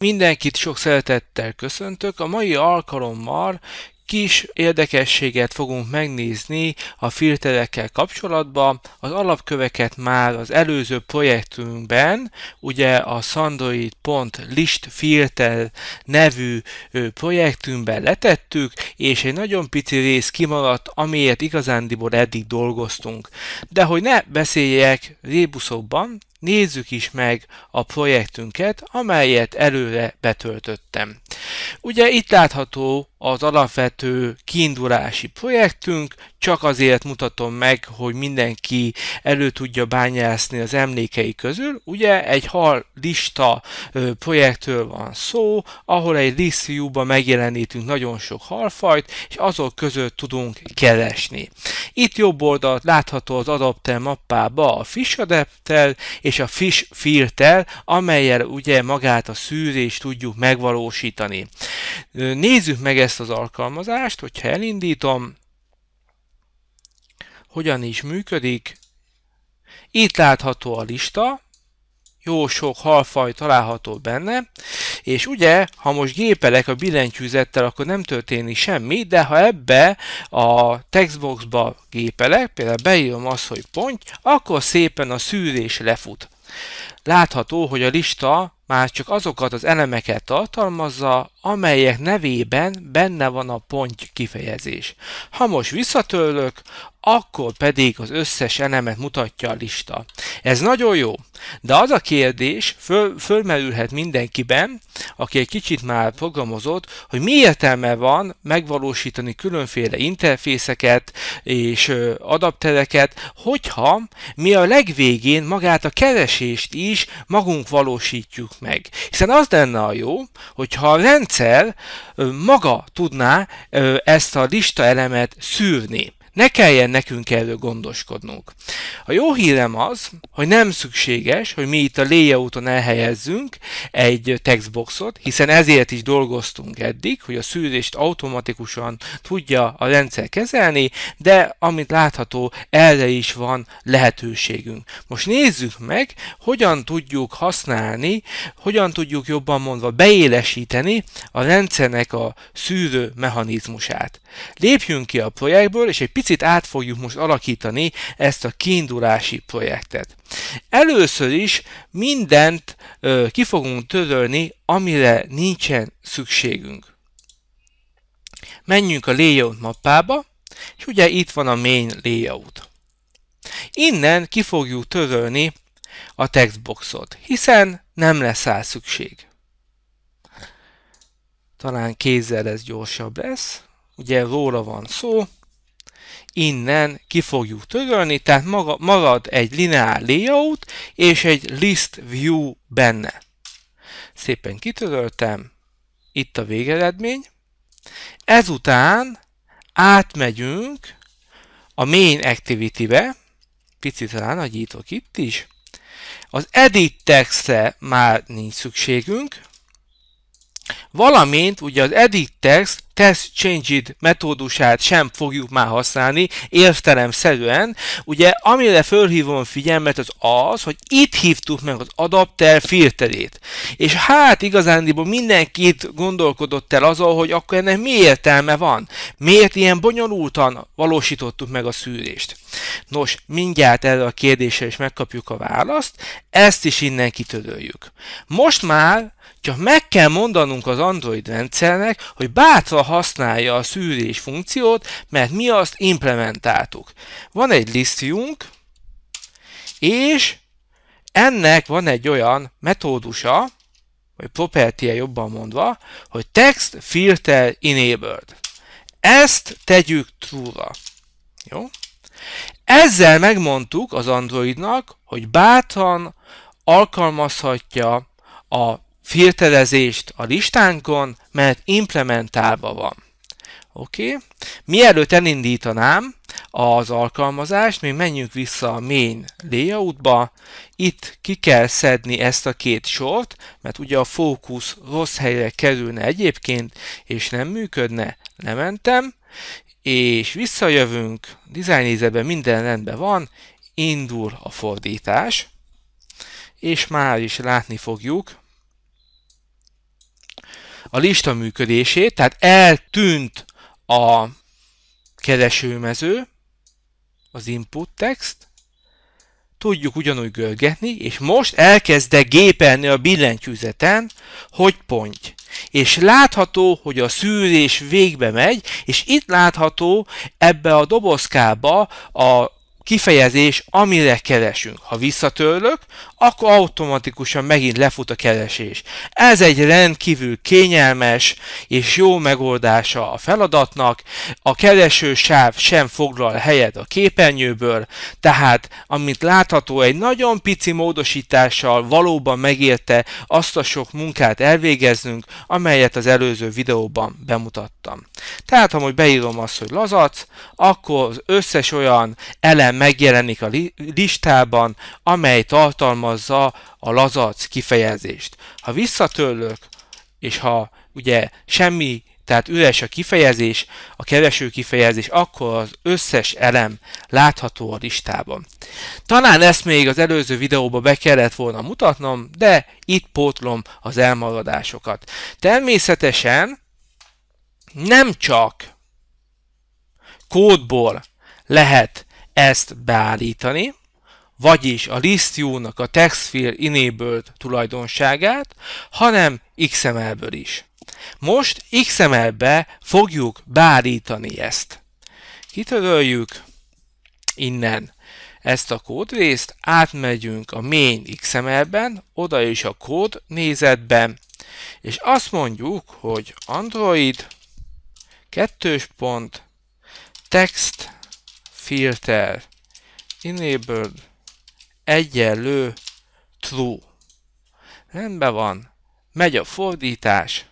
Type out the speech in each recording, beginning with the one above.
Mindenkit sok szeretettel köszöntök. A mai alkalommal kis érdekességet fogunk megnézni a filterekkel kapcsolatban. Az alapköveket már az előző projektünkben, ugye a sandoid.list filter nevű projektünkben letettük, és egy nagyon pici rész kimaradt, amiért igazándiból eddig dolgoztunk. De hogy ne beszéljek rébuszokban, Nézzük is meg a projektünket, amelyet előre betöltöttem. Ugye itt látható az alapvető kiindulási projektünk, csak azért mutatom meg, hogy mindenki elő tudja bányászni az emlékei közül. Ugye egy hal lista projektről van szó, ahol egy listiu megjelenítünk nagyon sok halfajt, és azok között tudunk keresni. Itt jobb oldalt látható az adapter mappába a fish adapter és a fish filter, amelyel ugye magát a szűrést tudjuk megvalósítani javítani. Nézzük meg ezt az alkalmazást, hogyha elindítom, hogyan is működik. Itt látható a lista, jó sok halfaj található benne, és ugye, ha most gépelek a billentyűzettel, akkor nem történik semmi, de ha ebbe a textboxba gépelek, például beírom azt, hogy pont, akkor szépen a szűrés lefut. Látható, hogy a lista már csak azokat az elemeket tartalmazza, amelyek nevében benne van a ponty kifejezés. Ha most visszatörlök, akkor pedig az összes elemet mutatja a lista. Ez nagyon jó, de az a kérdés föl, fölmerülhet mindenkiben, aki egy kicsit már programozott, hogy mi értelme van megvalósítani különféle interfészeket és adaptereket, hogyha mi a legvégén magát a keresést is magunk valósítjuk meg. Hiszen az lenne a jó, hogyha a rend rendszer maga tudná ezt a lista elemet szűrni. Ne kelljen nekünk erről gondoskodnunk. A jó hírem az, hogy nem szükséges, hogy mi itt a layouton elhelyezzünk egy textboxot, hiszen ezért is dolgoztunk eddig, hogy a szűrést automatikusan tudja a rendszer kezelni, de amit látható, erre is van lehetőségünk. Most nézzük meg, hogyan tudjuk használni, hogyan tudjuk jobban mondva beélesíteni a rendszernek a szűrő mechanizmusát. Lépjünk ki a projektből, és egy picit picit át fogjuk most alakítani ezt a kiindulási projektet. Először is mindent ö, ki fogunk törölni, amire nincsen szükségünk. Menjünk a layout mappába, és ugye itt van a main layout. Innen ki fogjuk törölni a textboxot, hiszen nem lesz rá szükség. Talán kézzel ez gyorsabb lesz. Ugye róla van szó innen ki fogjuk törölni, tehát maga, marad egy lineár layout és egy list view benne. Szépen kitöröltem, itt a végeredmény. Ezután átmegyünk a main activity-be, picit nagyítok itt is. Az edit textre már nincs szükségünk, valamint ugye az edit text test changed metódusát sem fogjuk már használni értelemszerűen. Ugye amire fölhívom a figyelmet az az, hogy itt hívtuk meg az adapter filterét. És hát igazándiból mindenkit gondolkodott el azon, hogy akkor ennek mi értelme van? Miért ilyen bonyolultan valósítottuk meg a szűrést? Nos, mindjárt erre a kérdésre is megkapjuk a választ, ezt is innen kitöröljük. Most már csak meg kell mondanunk az Android rendszernek, hogy bátran használja a szűrés funkciót, mert mi azt implementáltuk. Van egy listjunk, és ennek van egy olyan metódusa, vagy property -e jobban mondva, hogy text filter enabled. Ezt tegyük true-ra. Jó? Ezzel megmondtuk az Androidnak, hogy bátran alkalmazhatja a filterezést a listánkon, mert implementálva van. Oké? Okay. Mielőtt elindítanám az alkalmazást, még menjünk vissza a main layoutba. Itt ki kell szedni ezt a két sort, mert ugye a fókusz rossz helyre kerülne egyébként, és nem működne. Lementem, és visszajövünk, dizájnézetben minden rendben van, indul a fordítás, és már is látni fogjuk, a lista működését, tehát eltűnt a keresőmező, az input text, tudjuk ugyanúgy görgetni, és most elkezde gépelni a billentyűzeten, hogy pont, És látható, hogy a szűrés végbe megy, és itt látható ebbe a dobozkába a kifejezés, amire keresünk. Ha visszatörlök, akkor automatikusan megint lefut a keresés. Ez egy rendkívül kényelmes és jó megoldása a feladatnak. A kereső sáv sem foglal helyet a képernyőből, tehát amit látható egy nagyon pici módosítással valóban megérte azt a sok munkát elvégeznünk, amelyet az előző videóban bemutattam. Tehát, ha most beírom azt, hogy lazac, akkor az összes olyan elem megjelenik a listában, amely tartalmazza a lazac kifejezést. Ha visszatörlök, és ha ugye semmi, tehát üres a kifejezés, a kereső kifejezés, akkor az összes elem látható a listában. Talán ezt még az előző videóba be kellett volna mutatnom, de itt pótlom az elmaradásokat. Természetesen nem csak kódból lehet ezt beállítani, vagyis a list nak a textfield enabled tulajdonságát, hanem XML-ből is. Most XML-be fogjuk beállítani ezt. Kitöröljük innen ezt a kódrészt, átmegyünk a main XML-ben, oda is a kód nézetben, és azt mondjuk, hogy Android Kettős pont, text filter enabled egyenlő true. Rendben van, megy a fordítás.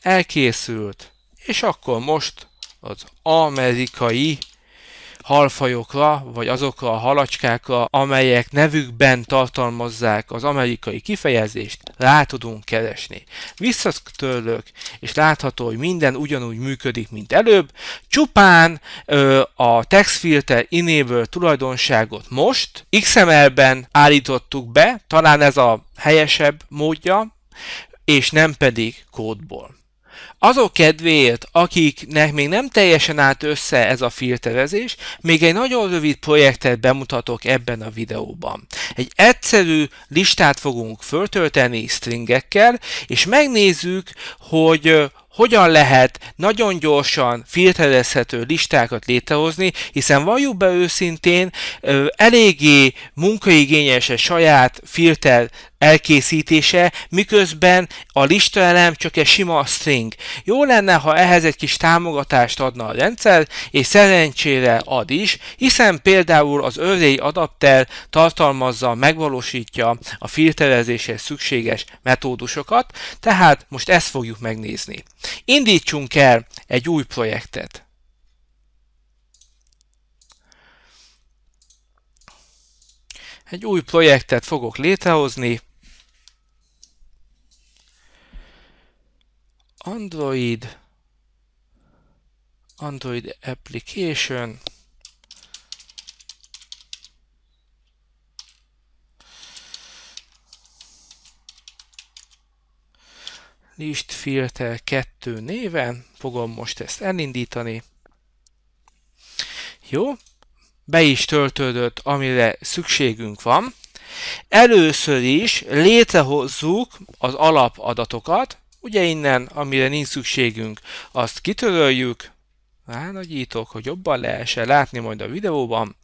Elkészült, és akkor most az amerikai halfajokra, vagy azokra a halacskákra, amelyek nevükben tartalmazzák az amerikai kifejezést, rá tudunk keresni. Visszatörlök, és látható, hogy minden ugyanúgy működik, mint előbb, csupán ö, a textfilter enable tulajdonságot most XML-ben állítottuk be, talán ez a helyesebb módja, és nem pedig kódból azok kedvéért, akiknek még nem teljesen állt össze ez a filterezés, még egy nagyon rövid projektet bemutatok ebben a videóban. Egy egyszerű listát fogunk föltölteni stringekkel, és megnézzük, hogy hogyan lehet nagyon gyorsan filterezhető listákat létrehozni, hiszen valljuk be őszintén, eléggé munkaigényes a saját filter elkészítése, miközben a lista elem csak egy sima string. Jó lenne, ha ehhez egy kis támogatást adna a rendszer, és szerencsére ad is, hiszen például az övéi adapter tartalmazza, megvalósítja a filterezéshez szükséges metódusokat, tehát most ezt fogjuk megnézni. Indítsunk el egy új projektet. Egy új projektet fogok létrehozni, Android, Android application, list filter 2 néven, fogom most ezt elindítani. Jó, be is töltődött, amire szükségünk van. Először is létrehozzuk az alapadatokat, Ugye innen, amire nincs szükségünk, azt kitöröljük, ránagyítok, hogy jobban lehessen látni majd a videóban.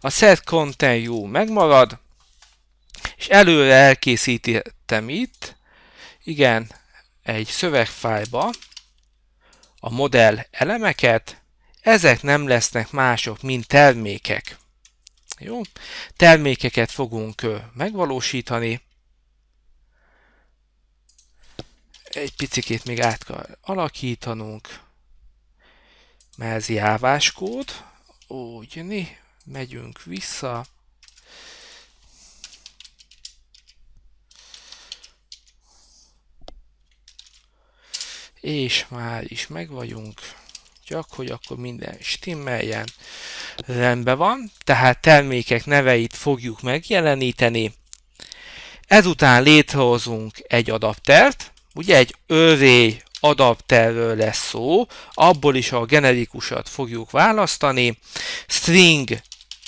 A set content jó megmarad, és előre elkészítettem itt, igen, egy szövegfájba a modell elemeket, ezek nem lesznek mások, mint termékek. Jó? Termékeket fogunk megvalósítani, egy picikét még át kell alakítanunk. Mert ez Úgy, né? megyünk vissza. És már is megvagyunk. Csak, hogy akkor minden stimmeljen. Rendben van. Tehát termékek neveit fogjuk megjeleníteni. Ezután létrehozunk egy adaptert, Ugye egy övé adapterről lesz szó, abból is a generikusat fogjuk választani. String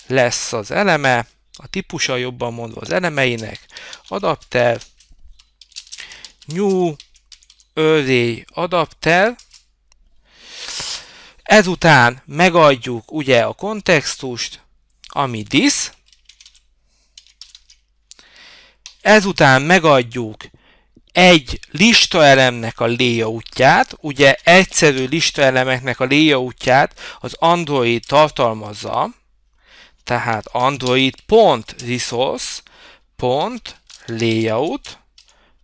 lesz az eleme, a típusa jobban mondva az elemeinek, adapter, new array adapter, ezután megadjuk ugye a kontextust, ami this, ezután megadjuk egy listaelemnek a layoutját, ugye egyszerű listaelemeknek a layoutját az Android tartalmazza, tehát android.resource.layout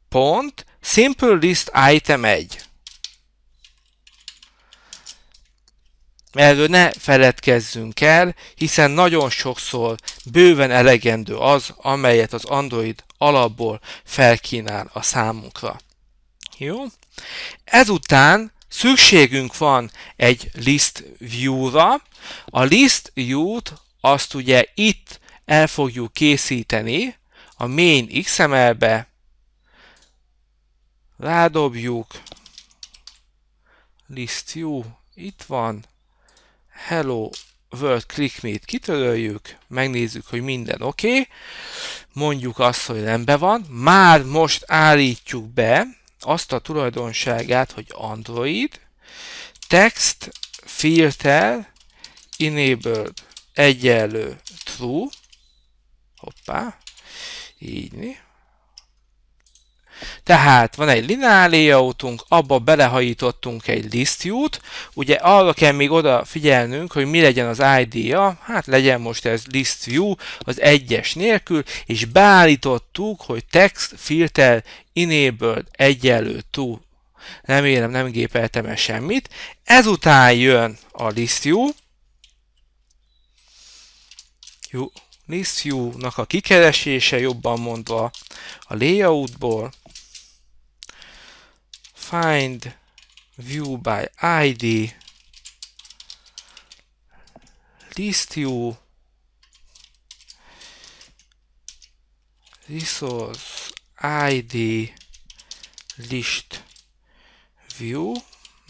pont simple list item 1. Erről ne feledkezzünk el, hiszen nagyon sokszor bőven elegendő az, amelyet az Android alapból felkínál a számunkra. Jó? Ezután szükségünk van egy list view-ra. A list view-t azt ugye itt el fogjuk készíteni a main XML-be, rádobjuk, list view, itt van, hello Click Meet kitöröljük, megnézzük, hogy minden oké, okay. mondjuk azt, hogy rendben van, már most állítjuk be azt a tulajdonságát, hogy Android, text filter enabled egyenlő true, hoppá, így, tehát van egy linear autónk, abba belehajítottunk egy lisztjút, ugye arra kell még odafigyelnünk, hogy mi legyen az ID-ja, hát legyen most ez list view az egyes nélkül, és beállítottuk, hogy text filter enabled egyenlő to remélem nem gépeltem el semmit. Ezután jön a listview, listview-nak a kikeresése, jobban mondva a layoutból, find view by id list view resource id list view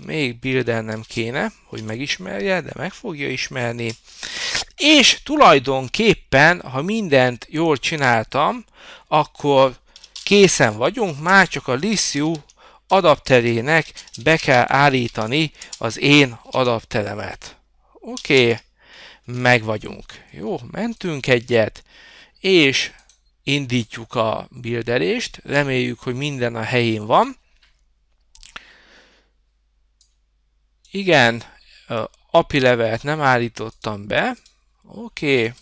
még nem kéne, hogy megismerje, de meg fogja ismerni. És tulajdonképpen, ha mindent jól csináltam, akkor készen vagyunk, már csak a ListView adapterének be kell állítani az én adapteremet. Oké, okay, meg vagyunk. Jó, mentünk egyet, és indítjuk a bilderést, reméljük, hogy minden a helyén van. Igen, API levelet nem állítottam be. Oké. Okay.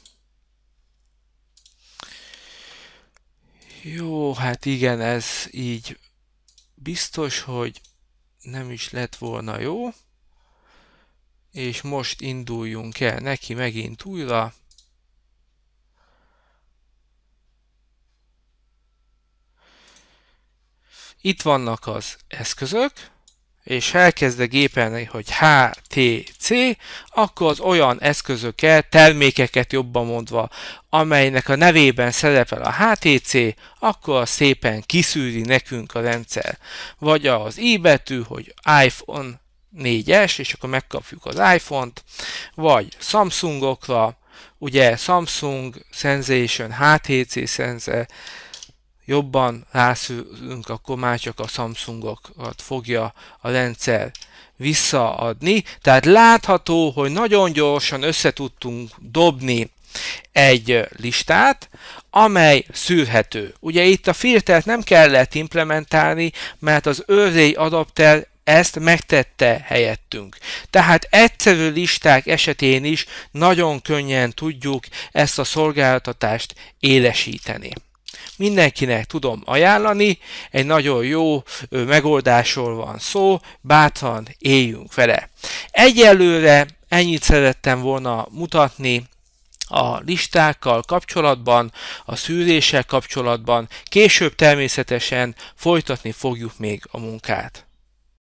Jó, hát igen, ez így biztos, hogy nem is lett volna jó, és most induljunk el neki megint újra. Itt vannak az eszközök, és elkezde gépelni, hogy HTC, akkor az olyan eszközöket, termékeket jobban mondva, amelynek a nevében szerepel a HTC, akkor szépen kiszűri nekünk a rendszer. Vagy az i betű, hogy iPhone 4S, és akkor megkapjuk az iPhone-t, vagy Samsungokra, ugye Samsung Sensation, HTC Sensor, jobban rászülünk, akkor már csak a Samsungokat fogja a rendszer visszaadni. Tehát látható, hogy nagyon gyorsan összetudtunk dobni egy listát, amely szűrhető. Ugye itt a filtert nem kellett implementálni, mert az őrrény adapter ezt megtette helyettünk. Tehát egyszerű listák esetén is nagyon könnyen tudjuk ezt a szolgáltatást élesíteni mindenkinek tudom ajánlani, egy nagyon jó megoldásról van szó, bátran éljünk vele. Egyelőre ennyit szerettem volna mutatni a listákkal kapcsolatban, a szűréssel kapcsolatban, később természetesen folytatni fogjuk még a munkát.